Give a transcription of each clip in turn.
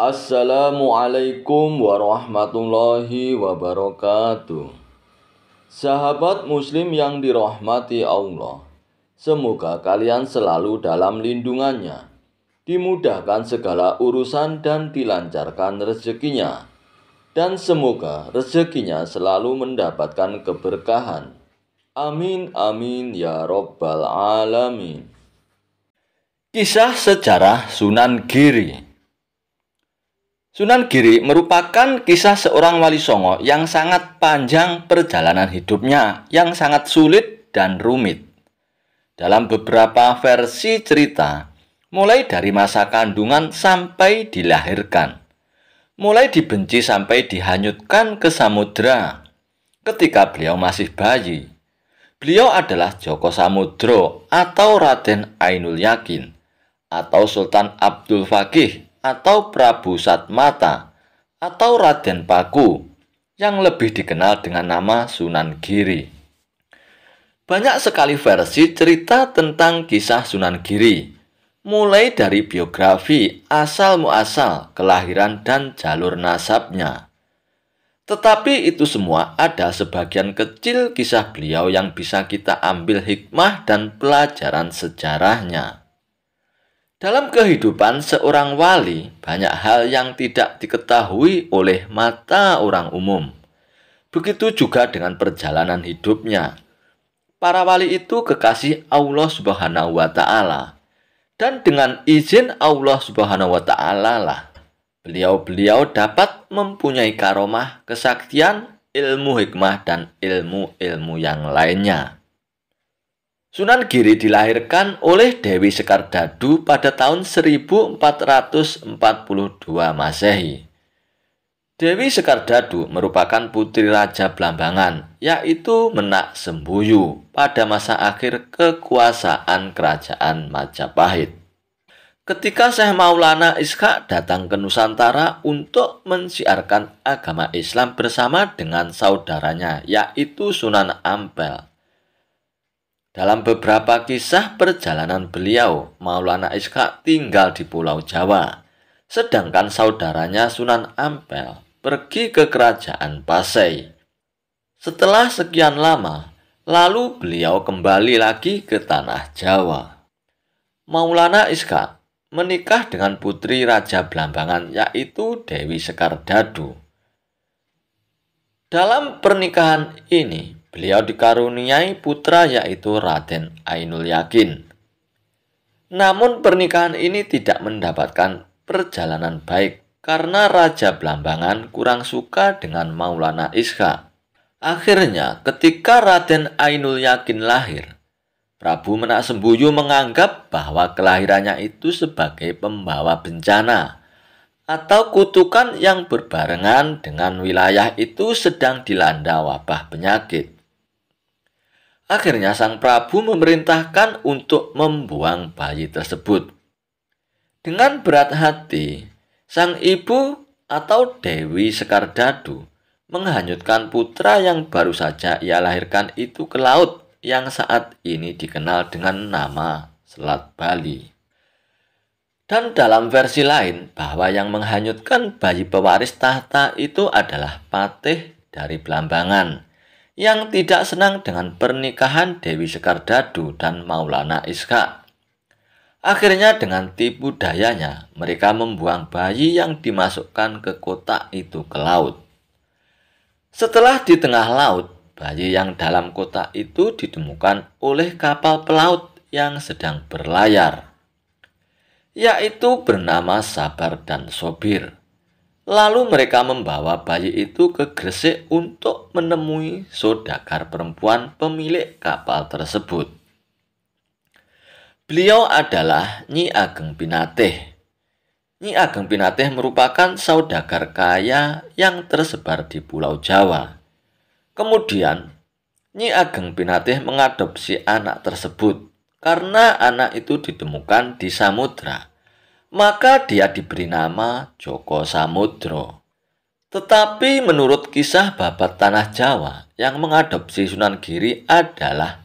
Assalamualaikum warahmatullahi wabarakatuh. Sahabat Muslim yang dirahmati Allah, semoga kalian selalu dalam lindungannya, dimudahkan segala urusan, dan dilancarkan rezekinya, dan semoga rezekinya selalu mendapatkan keberkahan. Amin, amin ya Rabbal 'Alamin. Kisah sejarah Sunan Giri. Sunan Giri merupakan kisah seorang wali songo yang sangat panjang perjalanan hidupnya yang sangat sulit dan rumit. Dalam beberapa versi cerita, mulai dari masa kandungan sampai dilahirkan, mulai dibenci sampai dihanyutkan ke samudera ketika beliau masih bayi. Beliau adalah Joko Samudro atau Raden Ainul Yakin atau Sultan Abdul Fakih atau Prabu Satmata atau Raden Paku yang lebih dikenal dengan nama Sunan Giri. Banyak sekali versi cerita tentang kisah Sunan Giri, mulai dari biografi, asal muasal, kelahiran dan jalur nasabnya. Tetapi itu semua ada sebagian kecil kisah beliau yang bisa kita ambil hikmah dan pelajaran sejarahnya. Dalam kehidupan seorang wali, banyak hal yang tidak diketahui oleh mata orang umum. Begitu juga dengan perjalanan hidupnya. Para wali itu kekasih Allah Subhanahu wa taala. Dan dengan izin Allah Subhanahu wa taala lah beliau-beliau dapat mempunyai karomah, kesaktian, ilmu hikmah dan ilmu-ilmu yang lainnya. Sunan Giri dilahirkan oleh Dewi Sekardadu pada tahun 1442 Masehi. Dewi Sekardadu merupakan putri Raja Blambangan, yaitu Menak Sembuyu, pada masa akhir kekuasaan Kerajaan Majapahit. Ketika Syekh Maulana Iskak datang ke Nusantara untuk mensiarkan agama Islam bersama dengan saudaranya, yaitu Sunan Ampel. Dalam beberapa kisah perjalanan beliau, Maulana Iskak tinggal di Pulau Jawa, sedangkan saudaranya Sunan Ampel pergi ke kerajaan Pasai. Setelah sekian lama, lalu beliau kembali lagi ke tanah Jawa. Maulana Iskak menikah dengan putri Raja Blambangan yaitu Dewi Sekardadu. Dalam pernikahan ini, Beliau dikaruniai putra yaitu Raden Ainul Yakin. Namun pernikahan ini tidak mendapatkan perjalanan baik karena Raja Blambangan kurang suka dengan Maulana Isha. Akhirnya ketika Raden Ainul Yakin lahir, Prabu Menak Sembuyu menganggap bahwa kelahirannya itu sebagai pembawa bencana atau kutukan yang berbarengan dengan wilayah itu sedang dilanda wabah penyakit. Akhirnya sang Prabu memerintahkan untuk membuang bayi tersebut. Dengan berat hati, sang ibu atau Dewi Sekardadu menghanyutkan putra yang baru saja ia lahirkan itu ke laut yang saat ini dikenal dengan nama Selat Bali. Dan dalam versi lain bahwa yang menghanyutkan bayi pewaris tahta itu adalah patih dari Belambangan yang tidak senang dengan pernikahan Dewi Sekar Dadu dan Maulana Iska. Akhirnya dengan tipu dayanya, mereka membuang bayi yang dimasukkan ke kotak itu ke laut. Setelah di tengah laut, bayi yang dalam kotak itu ditemukan oleh kapal pelaut yang sedang berlayar, yaitu bernama Sabar dan Sobir. Lalu mereka membawa bayi itu ke Gresik untuk menemui saudagar perempuan pemilik kapal tersebut. Beliau adalah Nyi Ageng Pinateh. Nyi Ageng Pinateh merupakan saudagar kaya yang tersebar di Pulau Jawa. Kemudian, Nyi Ageng Pinateh mengadopsi anak tersebut karena anak itu ditemukan di samudra maka dia diberi nama Joko Samudro. Tetapi menurut kisah babat tanah Jawa yang mengadopsi Sunan Giri adalah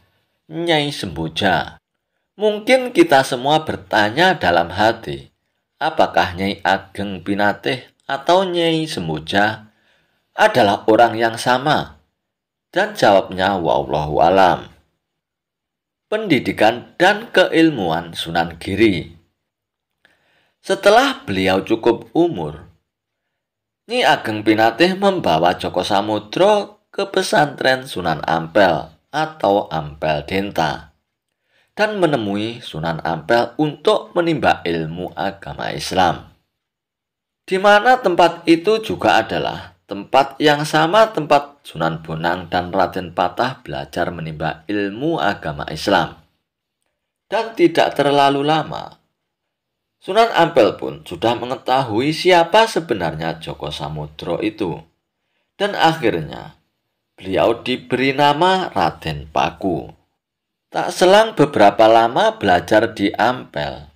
Nyai Semboja. Mungkin kita semua bertanya dalam hati, apakah Nyai Ageng Pinateh atau Nyai Semboja adalah orang yang sama? Dan jawabnya wallahu alam. Pendidikan dan keilmuan Sunan Giri setelah beliau cukup umur, Nyi Ageng Pinatih membawa Joko Samudro ke pesantren Sunan Ampel atau Ampel Denta dan menemui Sunan Ampel untuk menimba ilmu agama Islam. Di mana tempat itu juga adalah tempat yang sama tempat Sunan Bonang dan Raden Patah belajar menimba ilmu agama Islam. Dan tidak terlalu lama, Sunan Ampel pun sudah mengetahui siapa sebenarnya Joko Samudro itu. Dan akhirnya, beliau diberi nama Raden Paku. Tak selang beberapa lama belajar di Ampel.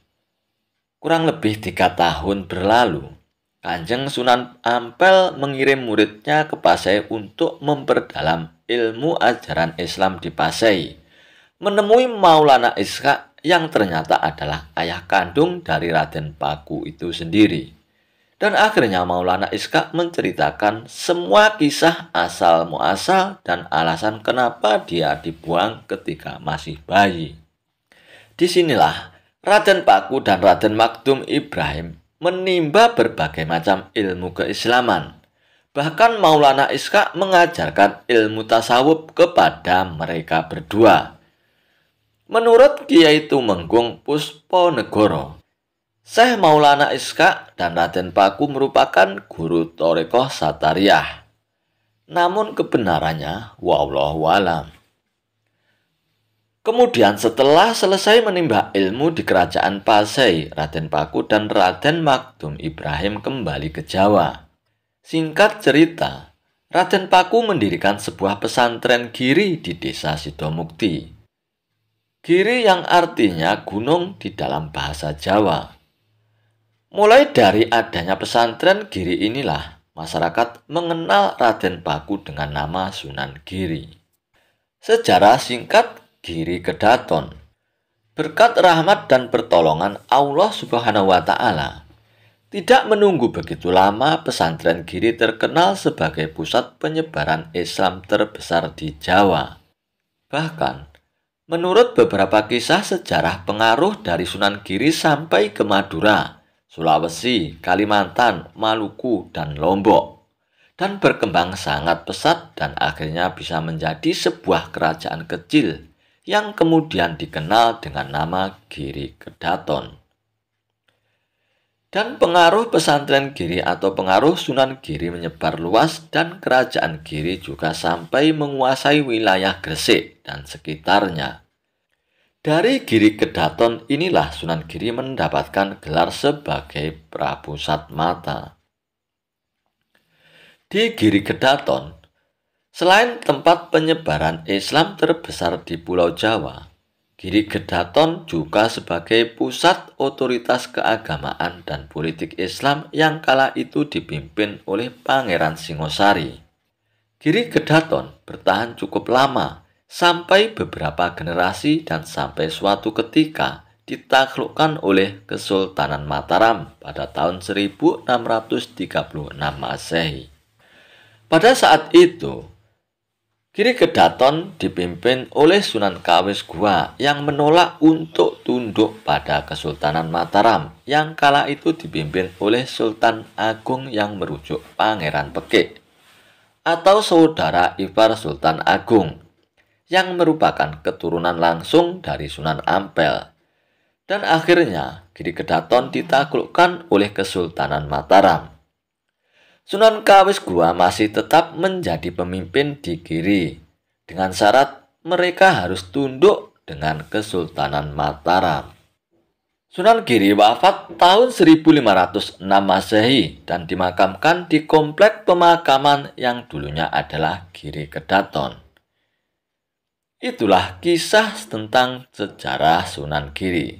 Kurang lebih tiga tahun berlalu, Kanjeng Sunan Ampel mengirim muridnya ke Pasai untuk memperdalam ilmu ajaran Islam di Pasai. Menemui Maulana Iskak yang ternyata adalah ayah kandung dari Raden Paku itu sendiri. Dan akhirnya Maulana Iskak menceritakan semua kisah asal muasal dan alasan kenapa dia dibuang ketika masih bayi. Disinilah Raden Paku dan Raden Maktum Ibrahim menimba berbagai macam ilmu keislaman. Bahkan Maulana Iskak mengajarkan ilmu tasawuf kepada mereka berdua. Menurut Kiai Tumenggung Negoro, Syekh Maulana Iska dan Raden Paku merupakan guru Torekoh Satariah. Namun kebenarannya, wallahu alam. Kemudian setelah selesai menimba ilmu di kerajaan Pasai, Raden Paku dan Raden Makdum Ibrahim kembali ke Jawa. Singkat cerita, Raden Paku mendirikan sebuah pesantren kiri di desa Sidomukti. Giri yang artinya gunung di dalam bahasa Jawa. Mulai dari adanya pesantren Giri inilah masyarakat mengenal Raden Paku dengan nama Sunan Giri. Sejarah singkat Giri Kedaton. Berkat rahmat dan pertolongan Allah Subhanahu wa taala. Tidak menunggu begitu lama pesantren Giri terkenal sebagai pusat penyebaran Islam terbesar di Jawa. Bahkan Menurut beberapa kisah sejarah pengaruh dari Sunan Giri sampai ke Madura, Sulawesi, Kalimantan, Maluku, dan Lombok, dan berkembang sangat pesat dan akhirnya bisa menjadi sebuah kerajaan kecil yang kemudian dikenal dengan nama Giri Kedaton dan pengaruh pesantren Giri atau pengaruh Sunan Giri menyebar luas dan kerajaan Giri juga sampai menguasai wilayah Gresik dan sekitarnya. Dari Giri Kedaton inilah Sunan Giri mendapatkan gelar sebagai Prabu Satmata. Di Giri Kedaton, selain tempat penyebaran Islam terbesar di Pulau Jawa, Giri Gedaton juga sebagai pusat otoritas keagamaan dan politik Islam yang kala itu dipimpin oleh Pangeran Singosari. Giri Gedaton bertahan cukup lama, sampai beberapa generasi dan sampai suatu ketika ditaklukkan oleh Kesultanan Mataram pada tahun 1636 Masehi. Pada saat itu, Kiri Kedaton dipimpin oleh Sunan Kawis Gua yang menolak untuk tunduk pada Kesultanan Mataram yang kala itu dipimpin oleh Sultan Agung yang merujuk Pangeran Pekik atau saudara ipar Sultan Agung yang merupakan keturunan langsung dari Sunan Ampel. Dan akhirnya Kiri Kedaton ditaklukkan oleh Kesultanan Mataram. Sunan Gua masih tetap menjadi pemimpin di kiri dengan syarat mereka harus tunduk dengan Kesultanan Mataram. Sunan Giri wafat tahun 1506 Masehi dan dimakamkan di komplek pemakaman yang dulunya adalah Giri Kedaton. Itulah kisah tentang sejarah Sunan Giri.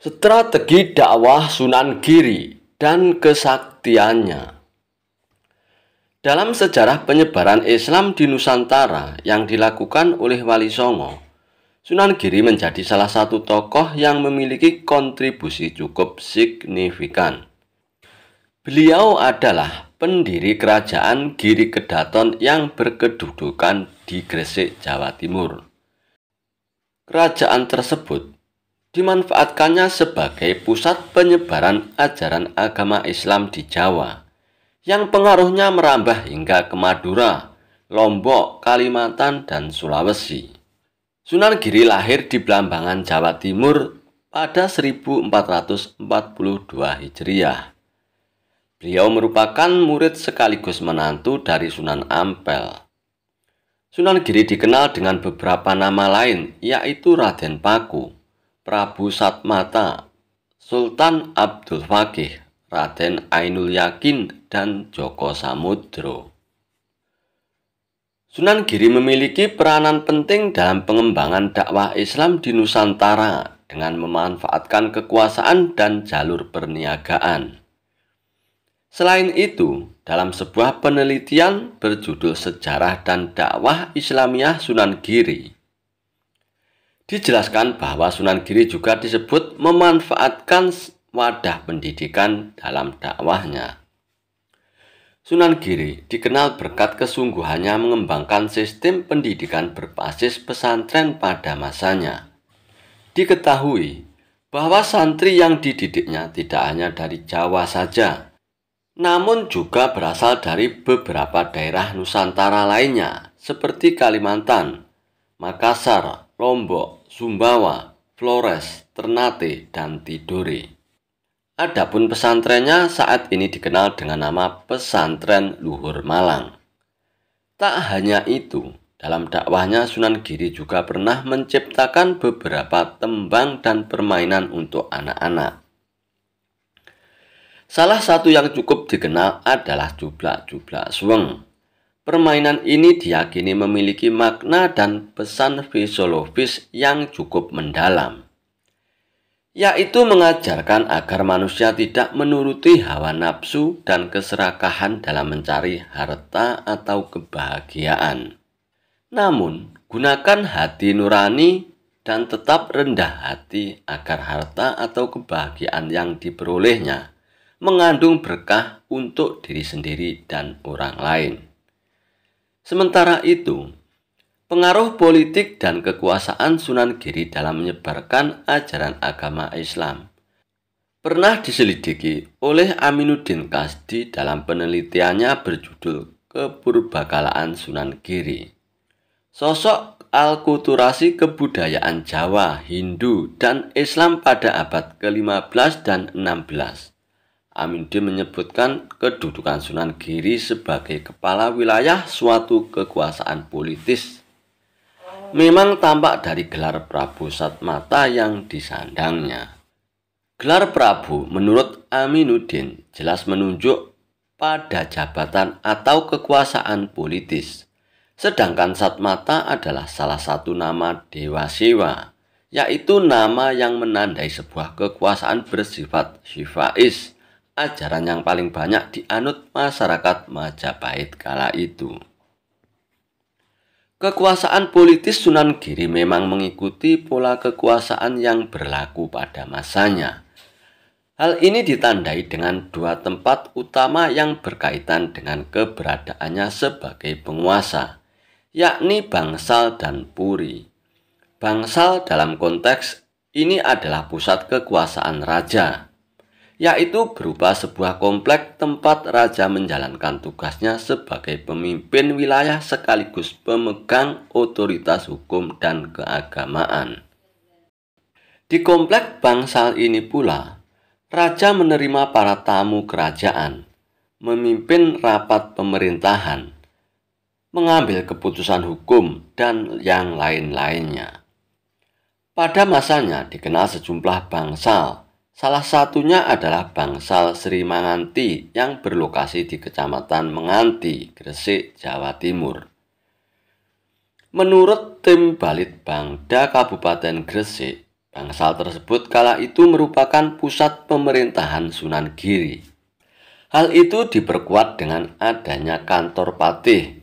Strategi dakwah Sunan Giri dan kesaktiannya dalam sejarah penyebaran Islam di Nusantara yang dilakukan oleh Wali Songo, Sunan Giri menjadi salah satu tokoh yang memiliki kontribusi cukup signifikan. Beliau adalah pendiri kerajaan Giri Kedaton yang berkedudukan di Gresik, Jawa Timur. Kerajaan tersebut dimanfaatkannya sebagai pusat penyebaran ajaran agama Islam di Jawa yang pengaruhnya merambah hingga ke Madura, Lombok, Kalimantan, dan Sulawesi. Sunan Giri lahir di Blambangan, Jawa Timur pada 1442 Hijriah. Beliau merupakan murid sekaligus menantu dari Sunan Ampel. Sunan Giri dikenal dengan beberapa nama lain, yaitu Raden Paku, Prabu Satmata, Sultan Abdul Fakih, Raden Ainul Yakin dan Joko Samudro. Sunan Giri memiliki peranan penting dalam pengembangan dakwah Islam di Nusantara dengan memanfaatkan kekuasaan dan jalur perniagaan. Selain itu, dalam sebuah penelitian berjudul Sejarah dan Dakwah Islamiah Sunan Giri, dijelaskan bahwa Sunan Giri juga disebut memanfaatkan wadah pendidikan dalam dakwahnya. Sunan Giri dikenal berkat kesungguhannya mengembangkan sistem pendidikan berbasis pesantren pada masanya. Diketahui bahwa santri yang dididiknya tidak hanya dari Jawa saja, namun juga berasal dari beberapa daerah Nusantara lainnya seperti Kalimantan, Makassar, Lombok, Sumbawa, Flores, Ternate, dan Tidore. Adapun pesantrennya saat ini dikenal dengan nama Pesantren Luhur Malang. Tak hanya itu, dalam dakwahnya Sunan Giri juga pernah menciptakan beberapa tembang dan permainan untuk anak-anak. Salah satu yang cukup dikenal adalah jublak-jublak suweng. Permainan ini diyakini memiliki makna dan pesan fisiologis yang cukup mendalam yaitu mengajarkan agar manusia tidak menuruti hawa nafsu dan keserakahan dalam mencari harta atau kebahagiaan. Namun, gunakan hati nurani dan tetap rendah hati agar harta atau kebahagiaan yang diperolehnya mengandung berkah untuk diri sendiri dan orang lain. Sementara itu, Pengaruh politik dan kekuasaan Sunan Giri dalam menyebarkan ajaran agama Islam pernah diselidiki oleh Aminuddin Kasdi dalam penelitiannya berjudul Kepurbakalaan Sunan Giri. Sosok alkulturasi kebudayaan Jawa, Hindu, dan Islam pada abad ke-15 dan 16. Aminuddin menyebutkan kedudukan Sunan Giri sebagai kepala wilayah suatu kekuasaan politis memang tampak dari gelar Prabu Satmata yang disandangnya. Gelar Prabu menurut Aminuddin jelas menunjuk pada jabatan atau kekuasaan politis. Sedangkan Satmata adalah salah satu nama Dewa Siwa, yaitu nama yang menandai sebuah kekuasaan bersifat Shivais, ajaran yang paling banyak dianut masyarakat Majapahit kala itu. Kekuasaan politis Sunan Giri memang mengikuti pola kekuasaan yang berlaku pada masanya. Hal ini ditandai dengan dua tempat utama yang berkaitan dengan keberadaannya sebagai penguasa, yakni Bangsal dan Puri. Bangsal dalam konteks ini adalah pusat kekuasaan raja, yaitu berupa sebuah kompleks tempat raja menjalankan tugasnya sebagai pemimpin wilayah sekaligus pemegang otoritas hukum dan keagamaan. Di komplek bangsal ini pula, raja menerima para tamu kerajaan, memimpin rapat pemerintahan, mengambil keputusan hukum, dan yang lain-lainnya. Pada masanya dikenal sejumlah bangsal, Salah satunya adalah Bangsal Sri Manganti yang berlokasi di Kecamatan Menganti, Gresik, Jawa Timur. Menurut tim Balit Bangda Kabupaten Gresik, bangsal tersebut kala itu merupakan pusat pemerintahan Sunan Giri. Hal itu diperkuat dengan adanya kantor patih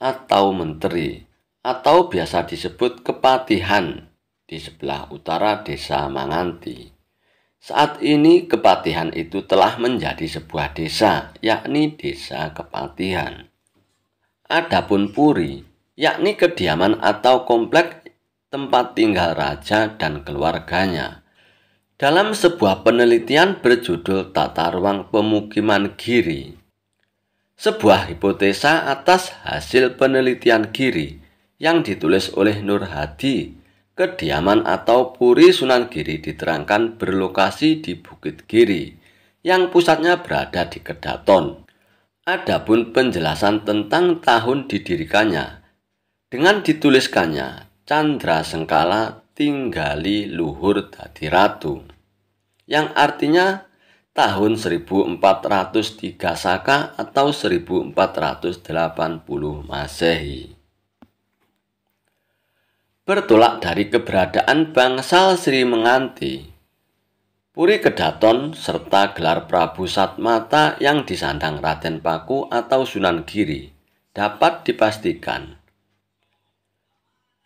atau menteri atau biasa disebut kepatihan di sebelah utara desa Manganti. Saat ini Kepatihan itu telah menjadi sebuah desa, yakni Desa Kepatihan. Adapun Puri, yakni kediaman atau komplek tempat tinggal raja dan keluarganya. Dalam sebuah penelitian berjudul Tata Ruang Pemukiman Giri, sebuah hipotesa atas hasil penelitian Giri yang ditulis oleh Nur Hadi Kediaman atau Puri Sunan Giri diterangkan berlokasi di Bukit Giri, yang pusatnya berada di Kedaton. Adapun penjelasan tentang tahun didirikannya, dengan dituliskannya Chandra Sengkala tinggali luhur dadi ratu, yang artinya tahun 1403 Saka atau 1480 Masehi bertolak dari keberadaan bangsal Sri Menganti, Puri Kedaton serta gelar Prabu Satmata yang disandang Raden Paku atau Sunan Giri dapat dipastikan.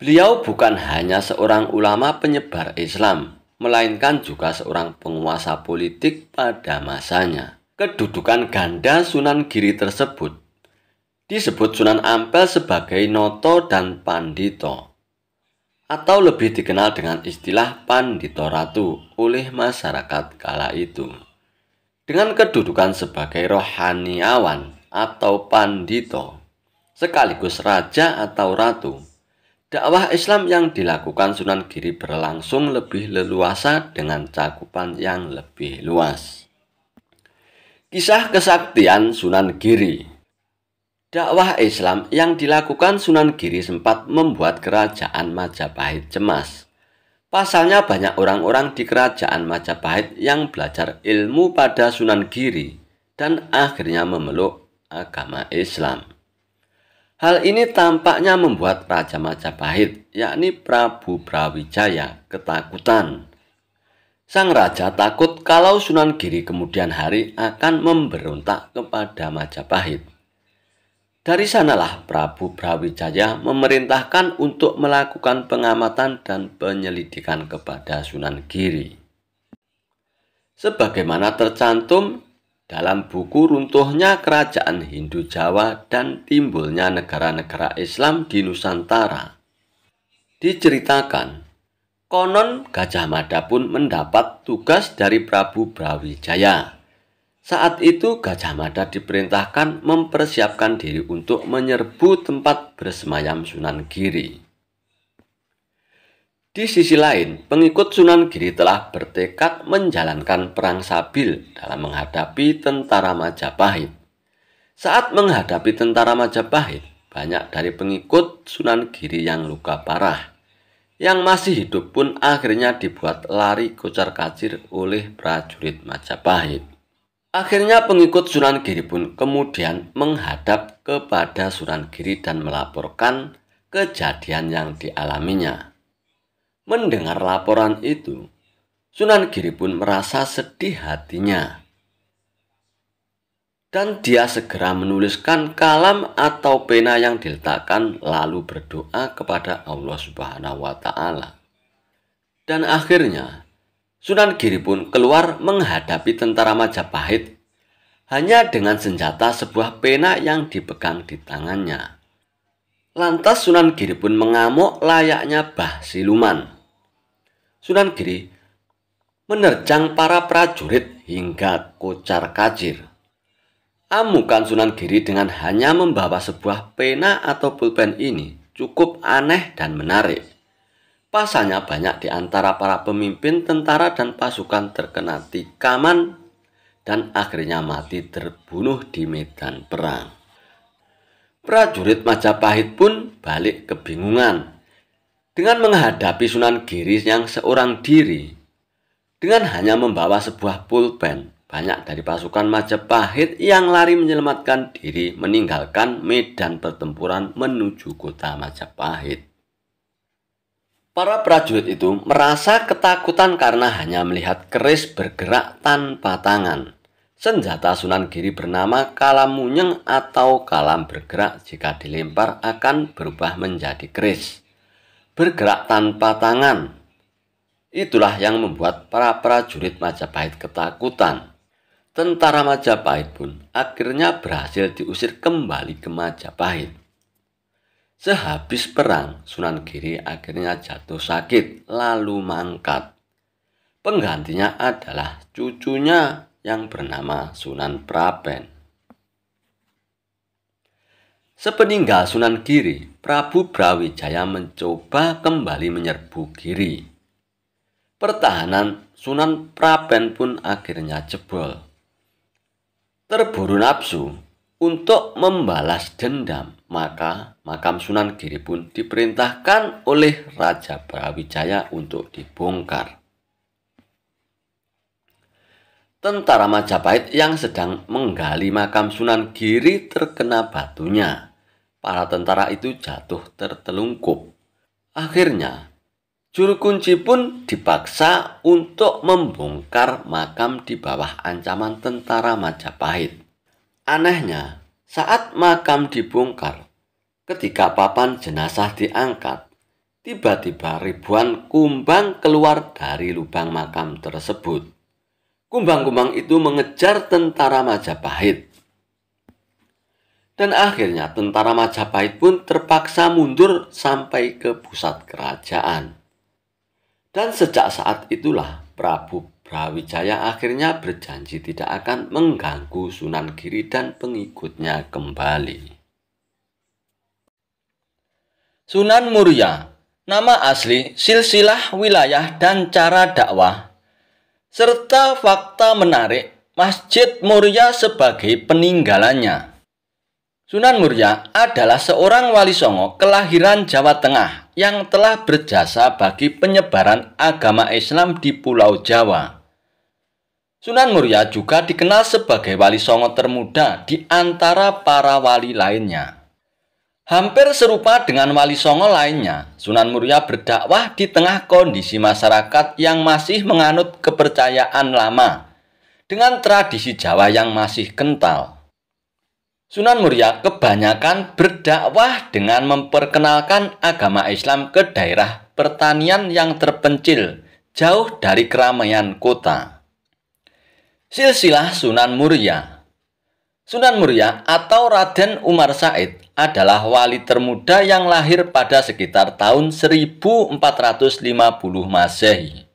Beliau bukan hanya seorang ulama penyebar Islam, melainkan juga seorang penguasa politik pada masanya. Kedudukan ganda Sunan Giri tersebut disebut Sunan Ampel sebagai Noto dan Pandito atau lebih dikenal dengan istilah Pandito Ratu oleh masyarakat kala itu. Dengan kedudukan sebagai rohaniawan atau pandito, sekaligus raja atau ratu, dakwah Islam yang dilakukan Sunan Giri berlangsung lebih leluasa dengan cakupan yang lebih luas. Kisah kesaktian Sunan Giri Dakwah Islam yang dilakukan Sunan Giri sempat membuat kerajaan Majapahit cemas. Pasalnya banyak orang-orang di kerajaan Majapahit yang belajar ilmu pada Sunan Giri dan akhirnya memeluk agama Islam. Hal ini tampaknya membuat Raja Majapahit, yakni Prabu Brawijaya, ketakutan. Sang raja takut kalau Sunan Giri kemudian hari akan memberontak kepada Majapahit. Dari sanalah Prabu Brawijaya memerintahkan untuk melakukan pengamatan dan penyelidikan kepada Sunan Giri. Sebagaimana tercantum dalam buku runtuhnya kerajaan Hindu Jawa dan timbulnya negara-negara Islam di Nusantara. Diceritakan, konon Gajah Mada pun mendapat tugas dari Prabu Brawijaya saat itu Gajah Mada diperintahkan mempersiapkan diri untuk menyerbu tempat bersemayam Sunan Giri. Di sisi lain, pengikut Sunan Giri telah bertekad menjalankan perang Sabil dalam menghadapi tentara Majapahit. Saat menghadapi tentara Majapahit, banyak dari pengikut Sunan Giri yang luka parah. Yang masih hidup pun akhirnya dibuat lari kocar-kacir oleh prajurit Majapahit. Akhirnya pengikut Sunan Giri pun kemudian menghadap kepada Sunan Giri dan melaporkan kejadian yang dialaminya. Mendengar laporan itu, Sunan Giri pun merasa sedih hatinya. Dan dia segera menuliskan kalam atau pena yang diletakkan lalu berdoa kepada Allah Subhanahu wa taala. Dan akhirnya Sunan Giri pun keluar menghadapi tentara Majapahit hanya dengan senjata sebuah pena yang dipegang di tangannya. Lantas Sunan Giri pun mengamuk layaknya bah siluman. Sunan Giri menerjang para prajurit hingga kocar kacir. Amukan Sunan Giri dengan hanya membawa sebuah pena atau pulpen ini cukup aneh dan menarik. Pasalnya banyak di antara para pemimpin tentara dan pasukan terkena tikaman dan akhirnya mati terbunuh di medan perang. Prajurit Majapahit pun balik kebingungan dengan menghadapi Sunan Giri yang seorang diri dengan hanya membawa sebuah pulpen. Banyak dari pasukan Majapahit yang lari menyelamatkan diri meninggalkan medan pertempuran menuju kota Majapahit. Para prajurit itu merasa ketakutan karena hanya melihat keris bergerak tanpa tangan. Senjata Sunan Giri bernama kalam munyeng atau kalam bergerak jika dilempar akan berubah menjadi keris. Bergerak tanpa tangan. Itulah yang membuat para prajurit Majapahit ketakutan. Tentara Majapahit pun akhirnya berhasil diusir kembali ke Majapahit. Sehabis perang, Sunan Giri akhirnya jatuh sakit lalu mangkat. Penggantinya adalah cucunya yang bernama Sunan Praben. Sepeninggal Sunan Giri, Prabu Brawijaya mencoba kembali menyerbu Giri. Pertahanan Sunan Praben pun akhirnya jebol. Terburu nafsu untuk membalas dendam, maka makam Sunan Giri pun diperintahkan oleh Raja Brawijaya untuk dibongkar. Tentara Majapahit yang sedang menggali makam Sunan Giri terkena batunya. Para tentara itu jatuh tertelungkup. Akhirnya, juru kunci pun dipaksa untuk membongkar makam di bawah ancaman tentara Majapahit. Anehnya, saat makam dibongkar, Ketika papan jenazah diangkat, tiba-tiba ribuan kumbang keluar dari lubang makam tersebut. Kumbang-kumbang itu mengejar tentara Majapahit. Dan akhirnya tentara Majapahit pun terpaksa mundur sampai ke pusat kerajaan. Dan sejak saat itulah Prabu Brawijaya akhirnya berjanji tidak akan mengganggu Sunan Giri dan pengikutnya kembali. Sunan Muria, nama asli, silsilah wilayah dan cara dakwah, serta fakta menarik Masjid Muria sebagai peninggalannya. Sunan Muria adalah seorang wali songo kelahiran Jawa Tengah yang telah berjasa bagi penyebaran agama Islam di Pulau Jawa. Sunan Muria juga dikenal sebagai wali songo termuda di antara para wali lainnya. Hampir serupa dengan wali songo lainnya, Sunan Muria berdakwah di tengah kondisi masyarakat yang masih menganut kepercayaan lama dengan tradisi Jawa yang masih kental. Sunan Muria kebanyakan berdakwah dengan memperkenalkan agama Islam ke daerah pertanian yang terpencil, jauh dari keramaian kota. Silsilah Sunan Muria Sunan Muria atau Raden Umar Said adalah wali termuda yang lahir pada sekitar tahun 1450 Masehi.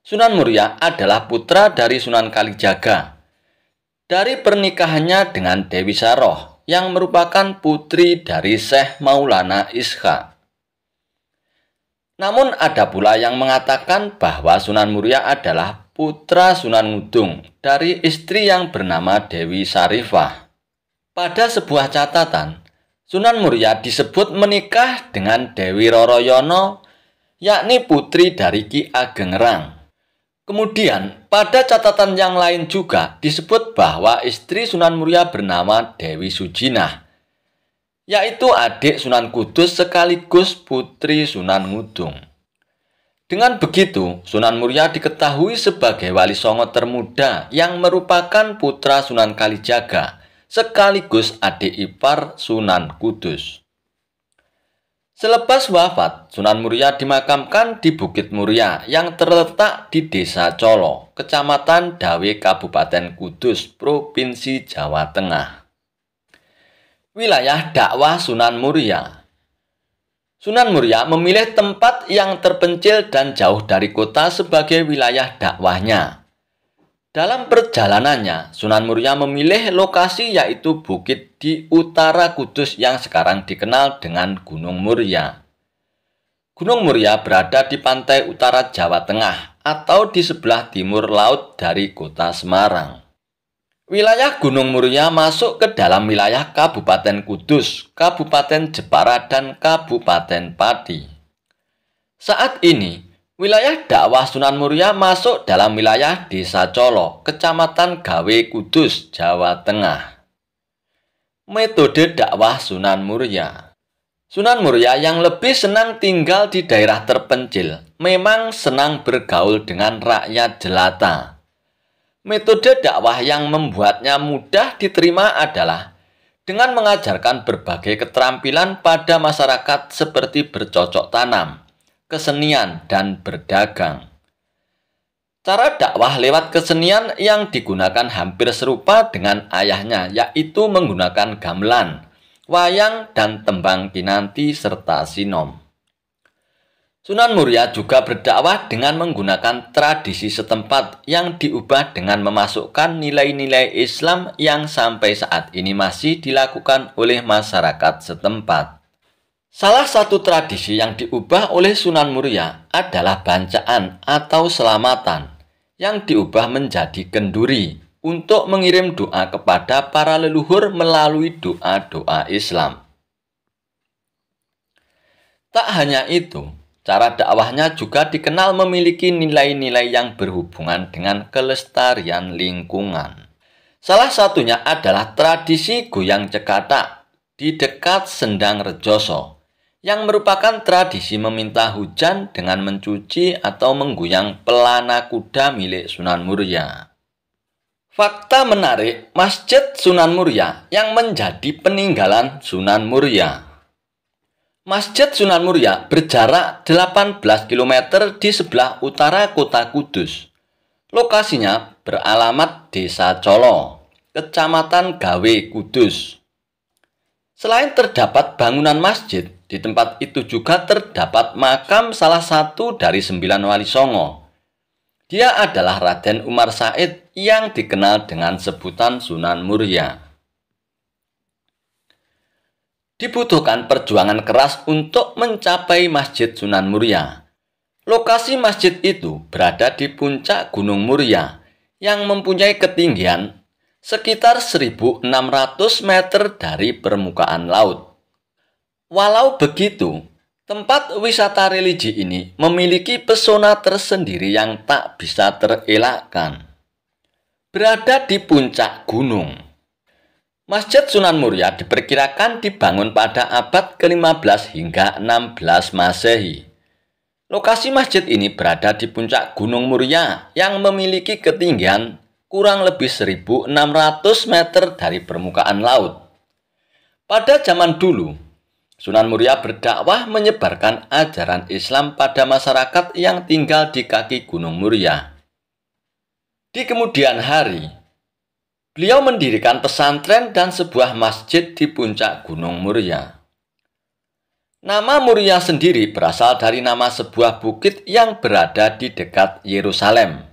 Sunan Muria adalah putra dari Sunan Kalijaga. Dari pernikahannya dengan Dewi Saroh yang merupakan putri dari Syekh Maulana Isha. Namun ada pula yang mengatakan bahwa Sunan Muria adalah putra Sunan Ngudung dari istri yang bernama Dewi Sarifah. Pada sebuah catatan, Sunan Muria disebut menikah dengan Dewi Roroyono, yakni putri dari Ki Ageng Rang. Kemudian, pada catatan yang lain juga disebut bahwa istri Sunan Muria bernama Dewi Sujina, yaitu adik Sunan Kudus sekaligus putri Sunan Ngudung. Dengan begitu, Sunan Muria diketahui sebagai wali songo termuda yang merupakan putra Sunan Kalijaga – sekaligus adik ipar Sunan Kudus. Selepas wafat, Sunan Muria dimakamkan di Bukit Muria yang terletak di Desa Colo, Kecamatan Dawe, Kabupaten Kudus, Provinsi Jawa Tengah. Wilayah dakwah Sunan Muria Sunan Muria memilih tempat yang terpencil dan jauh dari kota sebagai wilayah dakwahnya, dalam perjalanannya, Sunan Muria memilih lokasi yaitu bukit di utara Kudus yang sekarang dikenal dengan Gunung Muria. Gunung Muria berada di pantai utara Jawa Tengah atau di sebelah timur laut dari kota Semarang. Wilayah Gunung Muria masuk ke dalam wilayah Kabupaten Kudus, Kabupaten Jepara, dan Kabupaten Pati. Saat ini, Wilayah dakwah Sunan Muria masuk dalam wilayah Desa Colo, Kecamatan Gawe Kudus, Jawa Tengah. Metode dakwah Sunan Muria Sunan Muria yang lebih senang tinggal di daerah terpencil, memang senang bergaul dengan rakyat jelata. Metode dakwah yang membuatnya mudah diterima adalah dengan mengajarkan berbagai keterampilan pada masyarakat seperti bercocok tanam, kesenian, dan berdagang. Cara dakwah lewat kesenian yang digunakan hampir serupa dengan ayahnya, yaitu menggunakan gamelan, wayang, dan tembang kinanti serta sinom. Sunan Muria juga berdakwah dengan menggunakan tradisi setempat yang diubah dengan memasukkan nilai-nilai Islam yang sampai saat ini masih dilakukan oleh masyarakat setempat. Salah satu tradisi yang diubah oleh Sunan Muria adalah bancaan atau selamatan yang diubah menjadi kenduri untuk mengirim doa kepada para leluhur melalui doa-doa Islam. Tak hanya itu, cara dakwahnya juga dikenal memiliki nilai-nilai yang berhubungan dengan kelestarian lingkungan. Salah satunya adalah tradisi goyang cekata di dekat Sendang Rejoso yang merupakan tradisi meminta hujan dengan mencuci atau mengguyang pelana kuda milik Sunan Muria. Fakta menarik, Masjid Sunan Muria yang menjadi peninggalan Sunan Muria. Masjid Sunan Muria berjarak 18 km di sebelah utara kota Kudus. Lokasinya beralamat Desa Colo, Kecamatan Gawe, Kudus. Selain terdapat bangunan masjid, di tempat itu juga terdapat makam salah satu dari sembilan wali Songo. Dia adalah Raden Umar Said yang dikenal dengan sebutan Sunan Muria. Dibutuhkan perjuangan keras untuk mencapai Masjid Sunan Muria. Lokasi masjid itu berada di puncak Gunung Muria yang mempunyai ketinggian sekitar 1600 meter dari permukaan laut. Walau begitu, tempat wisata religi ini memiliki pesona tersendiri yang tak bisa terelakkan. Berada di puncak gunung, Masjid Sunan Muria diperkirakan dibangun pada abad ke-15 hingga 16 Masehi. Lokasi masjid ini berada di puncak Gunung Muria yang memiliki ketinggian kurang lebih 1.600 meter dari permukaan laut. Pada zaman dulu, Sunan Muria berdakwah menyebarkan ajaran Islam pada masyarakat yang tinggal di kaki Gunung Muria. Di kemudian hari, beliau mendirikan pesantren dan sebuah masjid di puncak Gunung Muria. Nama Muria sendiri berasal dari nama sebuah bukit yang berada di dekat Yerusalem.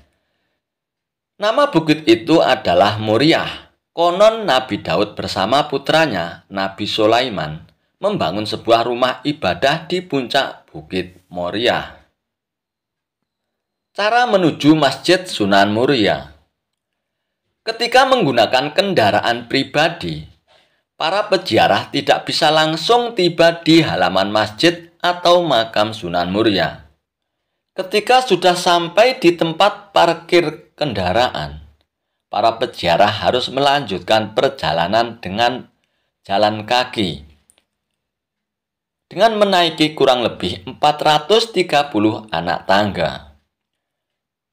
Nama bukit itu adalah Muriah. Konon Nabi Daud bersama putranya, Nabi Sulaiman, membangun sebuah rumah ibadah di puncak Bukit Moria. Cara menuju Masjid Sunan Muria Ketika menggunakan kendaraan pribadi, para peziarah tidak bisa langsung tiba di halaman masjid atau makam Sunan Muria. Ketika sudah sampai di tempat parkir kendaraan, para peziarah harus melanjutkan perjalanan dengan jalan kaki dengan menaiki kurang lebih 430 anak tangga.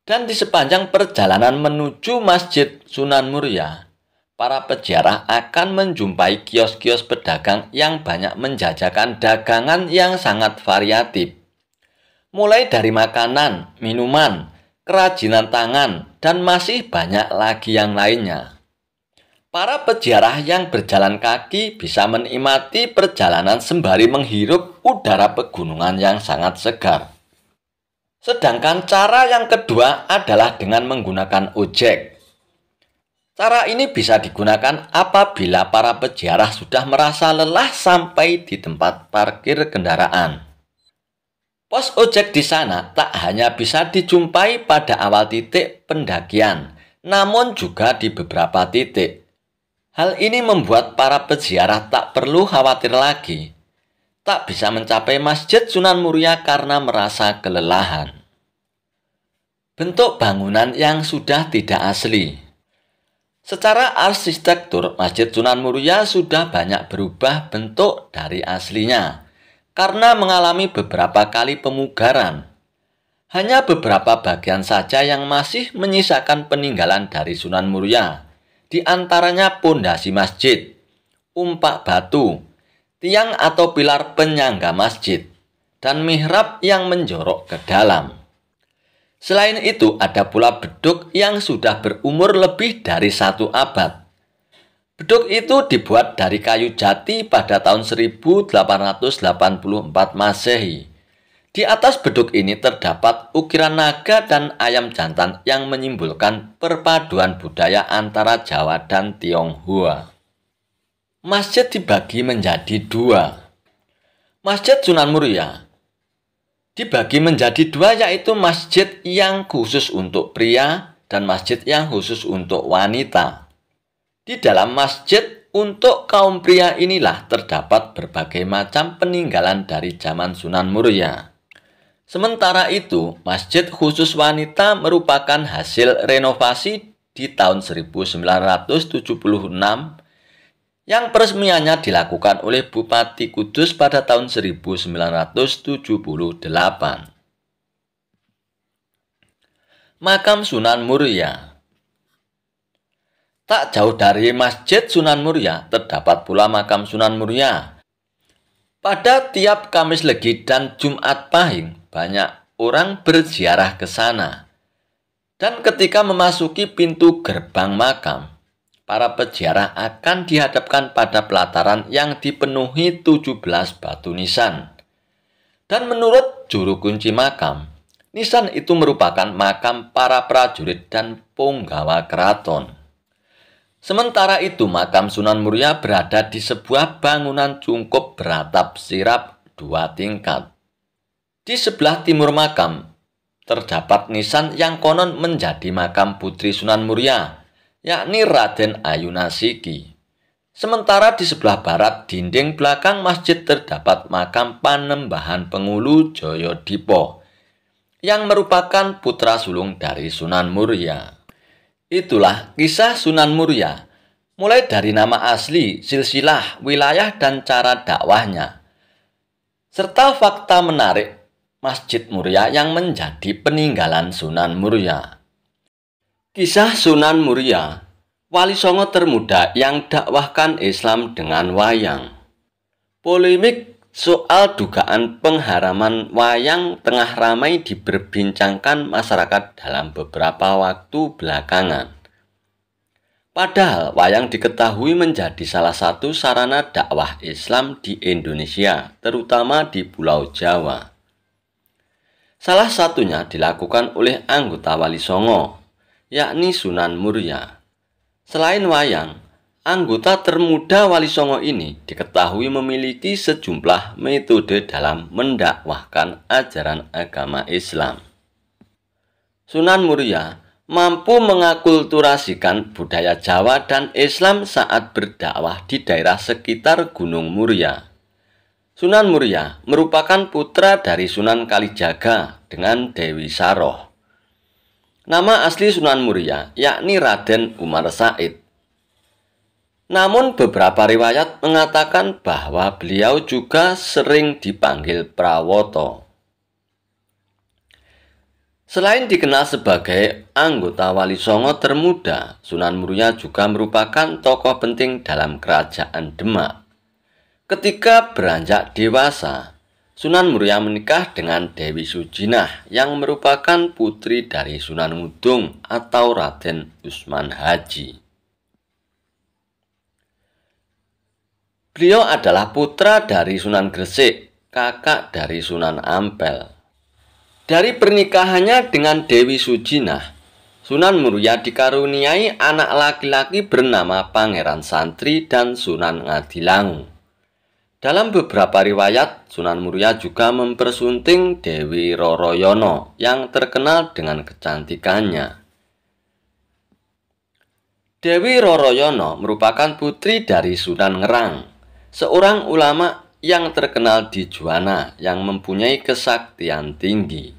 Dan di sepanjang perjalanan menuju Masjid Sunan Muria, para peziarah akan menjumpai kios-kios pedagang yang banyak menjajakan dagangan yang sangat variatif. Mulai dari makanan, minuman, kerajinan tangan, dan masih banyak lagi yang lainnya. Para peziarah yang berjalan kaki bisa menikmati perjalanan sembari menghirup udara pegunungan yang sangat segar. Sedangkan cara yang kedua adalah dengan menggunakan ojek. Cara ini bisa digunakan apabila para peziarah sudah merasa lelah sampai di tempat parkir kendaraan. Pos ojek di sana tak hanya bisa dijumpai pada awal titik pendakian, namun juga di beberapa titik. Hal ini membuat para peziarah tak perlu khawatir lagi, tak bisa mencapai Masjid Sunan Muria karena merasa kelelahan. Bentuk bangunan yang sudah tidak asli. Secara arsitektur, Masjid Sunan Muria sudah banyak berubah bentuk dari aslinya karena mengalami beberapa kali pemugaran. Hanya beberapa bagian saja yang masih menyisakan peninggalan dari Sunan Muria di antaranya pondasi masjid, umpak batu, tiang atau pilar penyangga masjid, dan mihrab yang menjorok ke dalam. Selain itu, ada pula beduk yang sudah berumur lebih dari satu abad. Beduk itu dibuat dari kayu jati pada tahun 1884 Masehi di atas beduk ini terdapat ukiran naga dan ayam jantan yang menyimpulkan perpaduan budaya antara Jawa dan Tionghoa. Masjid dibagi menjadi dua. Masjid Sunan Muria dibagi menjadi dua yaitu masjid yang khusus untuk pria dan masjid yang khusus untuk wanita. Di dalam masjid untuk kaum pria inilah terdapat berbagai macam peninggalan dari zaman Sunan Muria. Sementara itu, masjid khusus wanita merupakan hasil renovasi di tahun 1976 yang peresmiannya dilakukan oleh Bupati Kudus pada tahun 1978. Makam Sunan Muria Tak jauh dari Masjid Sunan Muria, terdapat pula makam Sunan Muria. Pada tiap Kamis Legi dan Jumat Pahing, banyak orang berziarah ke sana. Dan ketika memasuki pintu gerbang makam, para peziarah akan dihadapkan pada pelataran yang dipenuhi 17 batu nisan. Dan menurut juru kunci makam, nisan itu merupakan makam para prajurit dan punggawa keraton. Sementara itu, makam Sunan Muria berada di sebuah bangunan cungkup beratap sirap dua tingkat. Di sebelah timur makam, terdapat nisan yang konon menjadi makam Putri Sunan Muria, yakni Raden Ayu Nasiki. Sementara di sebelah barat dinding belakang masjid terdapat makam Panembahan Pengulu Dipo, yang merupakan putra sulung dari Sunan Muria. Itulah kisah Sunan Muria, mulai dari nama asli, silsilah, wilayah, dan cara dakwahnya. Serta fakta menarik Masjid Muria yang menjadi peninggalan Sunan Muria. Kisah Sunan Muria, wali songo termuda yang dakwahkan Islam dengan wayang. Polemik soal dugaan pengharaman wayang tengah ramai diperbincangkan masyarakat dalam beberapa waktu belakangan. Padahal wayang diketahui menjadi salah satu sarana dakwah Islam di Indonesia, terutama di Pulau Jawa. Salah satunya dilakukan oleh anggota Wali Songo, yakni Sunan Muria. Selain wayang, anggota termuda Wali Songo ini diketahui memiliki sejumlah metode dalam mendakwahkan ajaran agama Islam. Sunan Muria mampu mengakulturasikan budaya Jawa dan Islam saat berdakwah di daerah sekitar Gunung Muria. Sunan Muria merupakan putra dari Sunan Kalijaga dengan Dewi Saroh. Nama asli Sunan Muria yakni Raden Umar Said. Namun beberapa riwayat mengatakan bahwa beliau juga sering dipanggil Prawoto. Selain dikenal sebagai anggota Wali Songo termuda, Sunan Muria juga merupakan tokoh penting dalam kerajaan Demak. Ketika beranjak dewasa, Sunan Muria menikah dengan Dewi Sujinah yang merupakan putri dari Sunan Mudung atau Raden Usman Haji. Beliau adalah putra dari Sunan Gresik, kakak dari Sunan Ampel. Dari pernikahannya dengan Dewi Sujinah, Sunan Muria dikaruniai anak laki-laki bernama Pangeran Santri dan Sunan Ngadilangu. Dalam beberapa riwayat, Sunan Muria juga mempersunting Dewi Roroyono yang terkenal dengan kecantikannya. Dewi Roroyono merupakan putri dari Sunan Ngerang, seorang ulama yang terkenal di Juwana yang mempunyai kesaktian tinggi.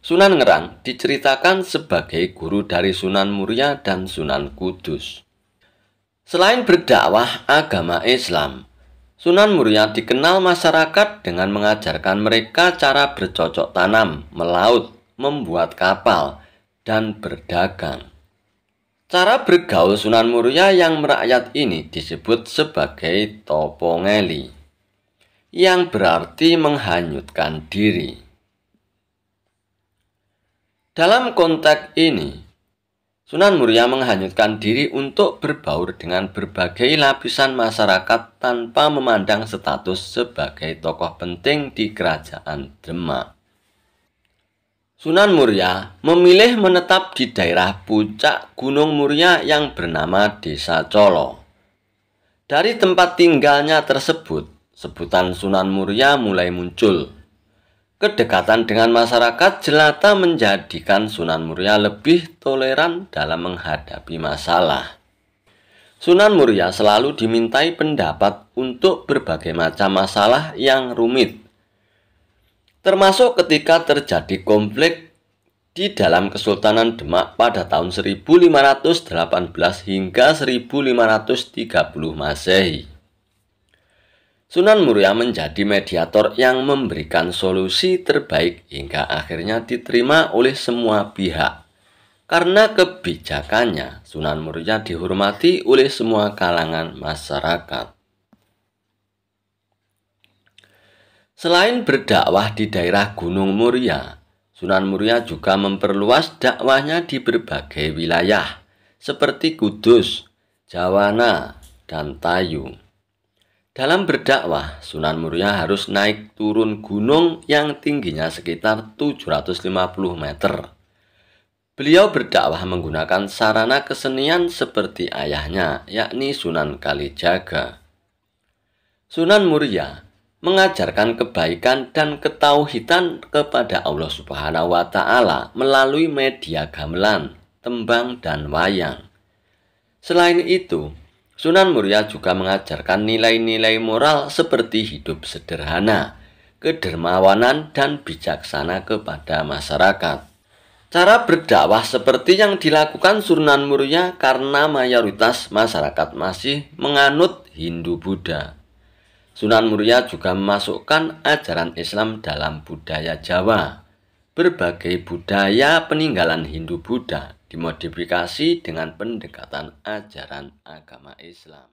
Sunan Ngerang diceritakan sebagai guru dari Sunan Muria dan Sunan Kudus. Selain berdakwah agama Islam, Sunan Muria dikenal masyarakat dengan mengajarkan mereka cara bercocok tanam, melaut, membuat kapal, dan berdagang. Cara bergaul Sunan Muria yang merakyat ini disebut sebagai topongeli, yang berarti menghanyutkan diri. Dalam konteks ini, Sunan Muria menghanyutkan diri untuk berbaur dengan berbagai lapisan masyarakat tanpa memandang status sebagai tokoh penting di kerajaan Demak. Sunan Muria memilih menetap di daerah puncak Gunung Muria yang bernama Desa Colo. Dari tempat tinggalnya tersebut, sebutan Sunan Muria mulai muncul Kedekatan dengan masyarakat jelata menjadikan Sunan Muria lebih toleran dalam menghadapi masalah. Sunan Muria selalu dimintai pendapat untuk berbagai macam masalah yang rumit, termasuk ketika terjadi konflik di dalam Kesultanan Demak pada tahun 1518 hingga 1530 Masehi. Sunan Muria menjadi mediator yang memberikan solusi terbaik hingga akhirnya diterima oleh semua pihak. Karena kebijakannya, Sunan Muria dihormati oleh semua kalangan masyarakat. Selain berdakwah di daerah Gunung Muria, Sunan Muria juga memperluas dakwahnya di berbagai wilayah, seperti Kudus, Jawana, dan Tayung. Dalam berdakwah, Sunan Muria harus naik turun gunung yang tingginya sekitar 750 meter. Beliau berdakwah menggunakan sarana kesenian seperti ayahnya, yakni Sunan Kalijaga. Sunan Muria mengajarkan kebaikan dan ketauhidan kepada Allah Subhanahu wa taala melalui media gamelan, tembang dan wayang. Selain itu, Sunan Muria juga mengajarkan nilai-nilai moral seperti hidup sederhana, kedermawanan, dan bijaksana kepada masyarakat. Cara berdakwah seperti yang dilakukan Sunan Muria karena mayoritas masyarakat masih menganut Hindu-Buddha. Sunan Muria juga memasukkan ajaran Islam dalam budaya Jawa. Berbagai budaya peninggalan Hindu-Buddha dimodifikasi dengan pendekatan ajaran agama Islam.